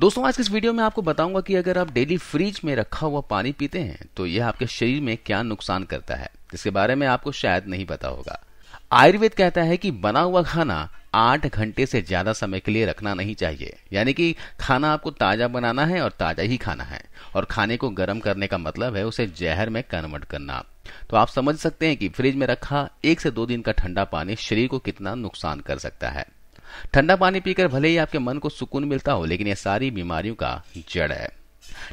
दोस्तों आज के इस वीडियो में आपको बताऊंगा कि अगर आप डेली फ्रिज में रखा हुआ पानी पीते हैं तो यह आपके शरीर में क्या नुकसान करता है इसके बारे में आपको शायद नहीं पता होगा आयुर्वेद कहता है कि बना हुआ खाना आठ घंटे से ज्यादा समय के लिए रखना नहीं चाहिए यानी कि खाना आपको ताजा बनाना है और ताजा ही खाना है और खाने को गर्म करने का मतलब है उसे जहर में कन्वर्ट करना तो आप समझ सकते हैं कि फ्रिज में रखा एक से दो दिन का ठंडा पानी शरीर को कितना नुकसान कर सकता है ठंडा पानी पीकर भले ही आपके मन को सुकून मिलता हो लेकिन यह सारी बीमारियों का जड़ है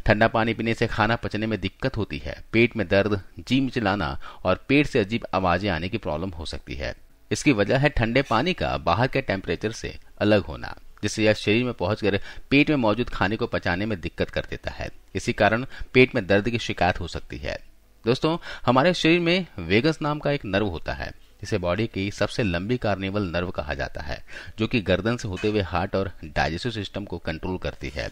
ठंडा पानी पीने से खाना पचने में दिक्कत होती है पेट में दर्द जी मिचलाना और पेट से अजीब आवाजें आने की प्रॉब्लम हो सकती है इसकी वजह है ठंडे पानी का बाहर के टेम्परेचर से अलग होना जिससे यह शरीर में पहुंचकर पेट में मौजूद खाने को पचाने में दिक्कत कर देता है इसी कारण पेट में दर्द की शिकायत हो सकती है दोस्तों हमारे शरीर में वेगस नाम का एक नर्व होता है जिसे बॉडी की सबसे लंबी कार्निवल नर्व कहा जाता है जो कि गर्दन से होते हुए हार्ट और डाइजेस्टिव सिस्टम को कंट्रोल करती है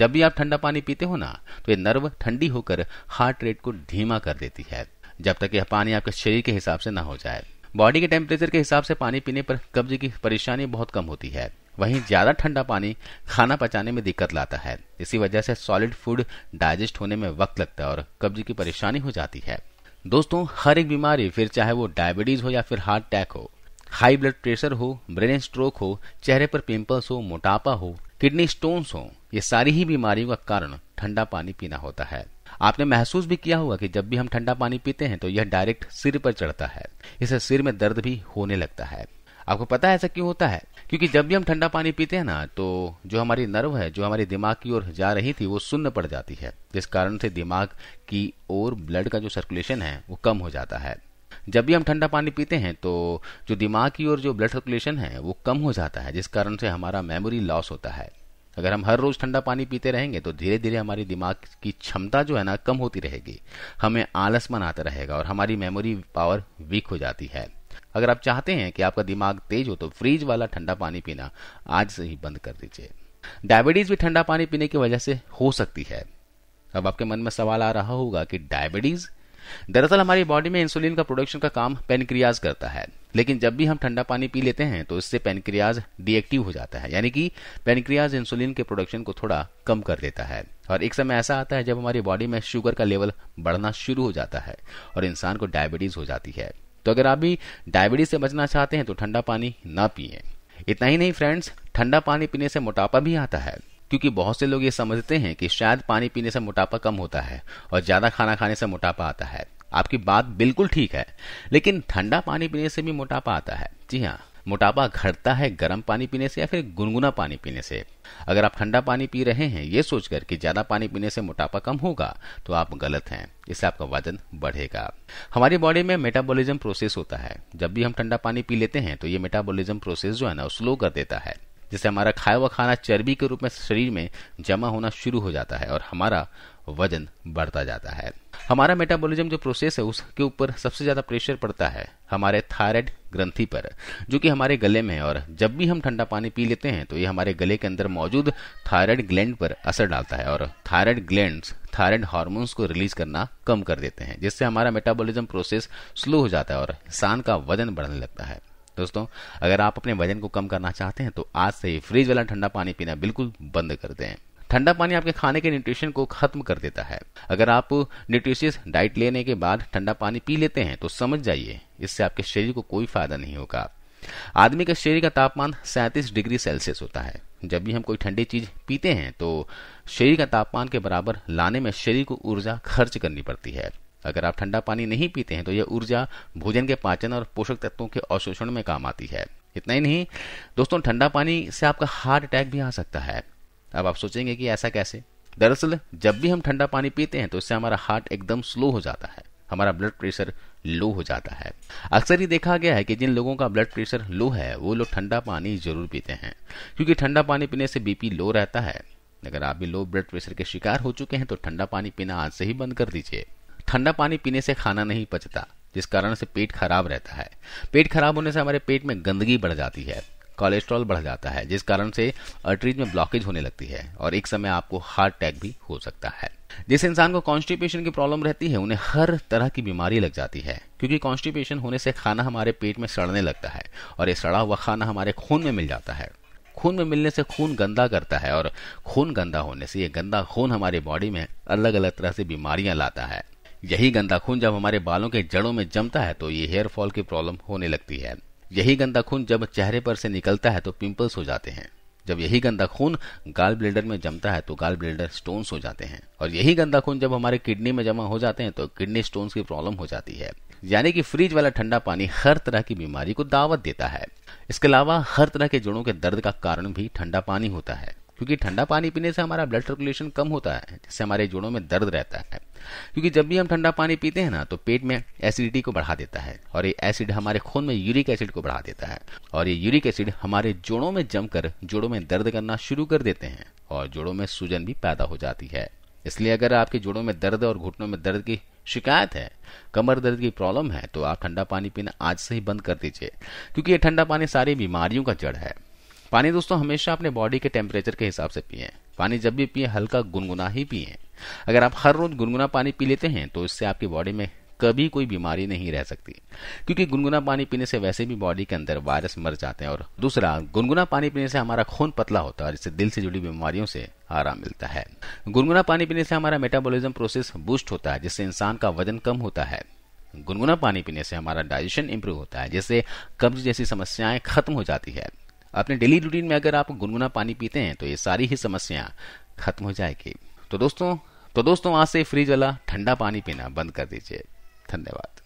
जब भी आप ठंडा पानी पीते हो ना तो ये नर्व ठंडी होकर हार्ट रेट को धीमा कर देती है जब तक यह पानी आपके शरीर के हिसाब से ना हो जाए बॉडी के टेम्परेचर के हिसाब से पानी पीने पर कब्जे की परेशानी बहुत कम होती है वहीं ज्यादा ठंडा पानी खाना पचाने में दिक्कत लाता है इसी वजह से सॉलिड फूड डाइजेस्ट होने में वक्त लगता है और कब्जे की परेशानी हो जाती है दोस्तों हर एक बीमारी फिर चाहे वो डायबिटीज हो या फिर हार्ट अटैक हो हाई ब्लड प्रेशर हो ब्रेन स्ट्रोक हो चेहरे पर पिंपल्स हो मोटापा हो किडनी स्टोन्स हो ये सारी ही बीमारियों का कारण ठंडा पानी पीना होता है आपने महसूस भी किया होगा कि जब भी हम ठंडा पानी पीते हैं तो यह डायरेक्ट सिर पर चढ़ता है इससे सिर में दर्द भी होने लगता है आपको पता है ऐसा क्यों होता है क्योंकि जब भी हम ठंडा पानी पीते हैं ना तो जो हमारी नर्व है जो हमारे दिमाग की ओर जा रही थी वो सुन्न पड़ जाती है जिस कारण से दिमाग की ओर ब्लड का जो सर्कुलेशन है वो कम हो जाता है जब भी हम ठंडा पानी पीते हैं तो जो दिमाग की ओर जो ब्लड सर्कुलेशन है वो कम हो जाता है जिस कारण से हमारा मेमोरी लॉस होता है अगर हम हर रोज ठंडा पानी पीते रहेंगे तो धीरे धीरे हमारी दिमाग की क्षमता जो है ना कम होती रहेगी हमें आलसमन आता रहेगा और हमारी मेमोरी पावर वीक हो जाती है अगर आप चाहते हैं कि आपका दिमाग तेज हो तो फ्रीज वाला ठंडा पानी पीना आज से ही बंद कर दीजिए डायबिटीज भी ठंडा पानी पीने की वजह से हो सकती है अब आपके मन में सवाल आ रहा होगा कि डायबिटीज दरअसल हमारी बॉडी में इंसुलिन का प्रोडक्शन का काम पेनक्रियाज करता है लेकिन जब भी हम ठंडा पानी पी लेते हैं तो इससे पेनक्रियाज डीएक्टिव हो जाता है यानी कि पेनक्रियाज इंसुलिन के प्रोडक्शन को थोड़ा कम कर देता है और एक समय ऐसा आता है जब हमारी बॉडी में शुगर का लेवल बढ़ना शुरू हो जाता है और इंसान को डायबिटीज हो जाती है तो अगर आप भी डायबिटीज से बचना चाहते हैं तो ठंडा पानी ना पिए इतना ही नहीं फ्रेंड्स ठंडा पानी पीने से मोटापा भी आता है क्योंकि बहुत से लोग ये समझते हैं कि शायद पानी पीने से मोटापा कम होता है और ज्यादा खाना खाने से मोटापा आता है आपकी बात बिल्कुल ठीक है लेकिन ठंडा पानी पीने से भी मोटापा आता है जी हाँ मोटापा घटता है गर्म पानी पीने से या फिर गुनगुना पानी पीने से अगर आप ठंडा पानी पी रहे हैं ये सोचकर कि ज़्यादा पानी पीने से मोटापा कम होगा तो आप गलत हैं इससे आपका वजन बढ़ेगा हमारी बॉडी में मेटाबॉलिज्म प्रोसेस होता है जब भी हम ठंडा पानी पी लेते हैं तो ये मेटाबॉलिज्म प्रोसेस जो है ना स्लो कर देता है जिससे हमारा खाया हुआ खाना चर्बी के रूप में शरीर में जमा होना शुरू हो जाता है और हमारा वजन बढ़ता जाता है हमारा मेटाबॉलिज्म जो प्रोसेस है उसके ऊपर सबसे ज्यादा प्रेशर पड़ता है हमारे थायराइड ग्रंथि पर जो कि हमारे गले में है और जब भी हम ठंडा पानी पी लेते हैं तो ये हमारे गले के अंदर मौजूद थायराइड ग्लैंड पर असर डालता है और थायराइड ग्लैंड थायराइड हार्मोन्स को रिलीज करना कम कर देते हैं जिससे हमारा मेटाबॉलिज्म प्रोसेस स्लो हो जाता है और इंसान का वजन बढ़ने लगता है दोस्तों अगर आप अपने वजन को कम करना चाहते हैं तो आज से ही फ्रिज वाला ठंडा पानी पीना बिल्कुल बंद कर दें ठंडा पानी आपके खाने के न्यूट्रिशन को खत्म कर देता है अगर आप न्यूट्रिशियस डाइट लेने के बाद ठंडा पानी पी लेते हैं तो समझ जाइए इससे आपके शरीर को कोई फायदा नहीं होगा आदमी के शरीर का तापमान सैंतीस डिग्री सेल्सियस होता है जब भी हम कोई ठंडी चीज पीते हैं तो शरीर का तापमान के बराबर लाने में शरीर को ऊर्जा खर्च करनी पड़ती है अगर आप ठंडा पानी नहीं पीते हैं तो यह ऊर्जा भोजन के पाचन और पोषक तत्वों के अवशोषण में काम आती है इतना ही नहीं दोस्तों ठंडा पानी से आपका हार्ट अटैक भी आ सकता है अब आप सोचेंगे कि ऐसा कैसे दरअसल जब भी हम ठंडा पानी पीते हैं तो इससे हमारा हार्ट एकदम स्लो हो जाता है हमारा ब्लड प्रेशर लो हो जाता है अक्सर ही देखा गया है कि जिन लोगों का ब्लड प्रेशर लो है वो लोग ठंडा पानी जरूर पीते हैं क्योंकि ठंडा पानी पीने से बीपी लो रहता है अगर आप भी लो ब्लड प्रेशर के शिकार हो चुके हैं तो ठंडा पानी पीना आज से ही बंद कर दीजिए ठंडा पानी पीने से खाना नहीं पचता जिस कारण से पेट खराब रहता है पेट खराब होने से हमारे पेट में गंदगी बढ़ जाती है कोलेस्ट्रॉल बढ़ जाता है जिस कारण से अर्टरीज में ब्लॉकेज होने लगती है और एक समय आपको हार्ट अटैक भी हो सकता है जिस इंसान को कॉन्स्टिपेशन की प्रॉब्लम रहती है उन्हें हर तरह की बीमारी लग जाती है क्योंकि कॉन्स्टिपेशन होने से खाना हमारे पेट में सड़ने लगता है और ये सड़ा हुआ खाना हमारे खून में मिल जाता है खून में मिलने से खून गंदा करता है और खून गंदा होने से ये गंदा खून हमारे बॉडी में अलग अलग तरह से बीमारियां लाता है यही गंदा खून जब हमारे बालों के जड़ों में जमता है तो ये हेयर फॉल की प्रॉब्लम होने लगती है यही गंदा खून जब चेहरे पर से निकलता है तो पिंपल्स हो जाते हैं जब यही गंदा खून गाल ब्लेडर में जमता है तो गाल ब्लेडर स्टोन्स हो जाते हैं और यही गंदा खून जब हमारे किडनी में जमा हो जाते हैं तो किडनी स्टोन्स की प्रॉब्लम हो जाती है यानी कि फ्रिज वाला ठंडा पानी हर तरह की बीमारी को दावत देता है इसके अलावा हर तरह के जोड़ों के दर्द का कारण भी ठंडा पानी होता है क्योंकि ठंडा पानी पीने से हमारा ब्लड सर्कुलेशन कम होता है जिससे हमारे जोड़ों में दर्द रहता है क्योंकि जब भी हम ठंडा पानी पीते हैं ना तो पेट में एसिडिटी को बढ़ा देता है और ये एसिड हमारे खून में यूरिक एसिड को बढ़ा देता है और ये यूरिक एसिड हमारे जोड़ों में जमकर जोड़ों में दर्द करना शुरू कर देते हैं और जोड़ों में सूजन भी पैदा हो जाती है इसलिए अगर आपके जोड़ों में दर्द और घुटनों में दर्द की शिकायत है कमर दर्द की प्रॉब्लम है तो आप ठंडा पानी पीना आज से ही बंद कर दीजिए क्योंकि ये ठंडा पानी सारी बीमारियों का जड़ है पानी दोस्तों हमेशा अपने बॉडी के टेम्परेचर के हिसाब से पिए पानी जब भी पिए हल्का गुनगुना ही पिए अगर आप हर रोज गुनगुना पानी पी लेते हैं तो इससे आपकी बॉडी में कभी कोई बीमारी नहीं रह सकती क्योंकि गुनगुना पानी पीने से वैसे भी बॉडी के अंदर वायरस मर जाते हैं और दूसरा गुनगुना पानी पीने से हमारा खून पतला होता है और इससे दिल से जुड़ी बीमारियों से आराम मिलता है गुनगुना पानी पीने से हमारा मेटाबॉलिज्म प्रोसेस बूस्ट होता है जिससे इंसान का वजन कम होता है गुनगुना पानी पीने से हमारा डाइजेशन इंप्रूव होता है जिससे कब्ज जैसी समस्याएं खत्म हो जाती है अपने डेली रूटीन में अगर आप गुनगुना पानी पीते हैं तो ये सारी ही समस्या खत्म हो जाएगी तो दोस्तों तो दोस्तों आज से फ्रिज वाला ठंडा पानी पीना बंद कर दीजिए धन्यवाद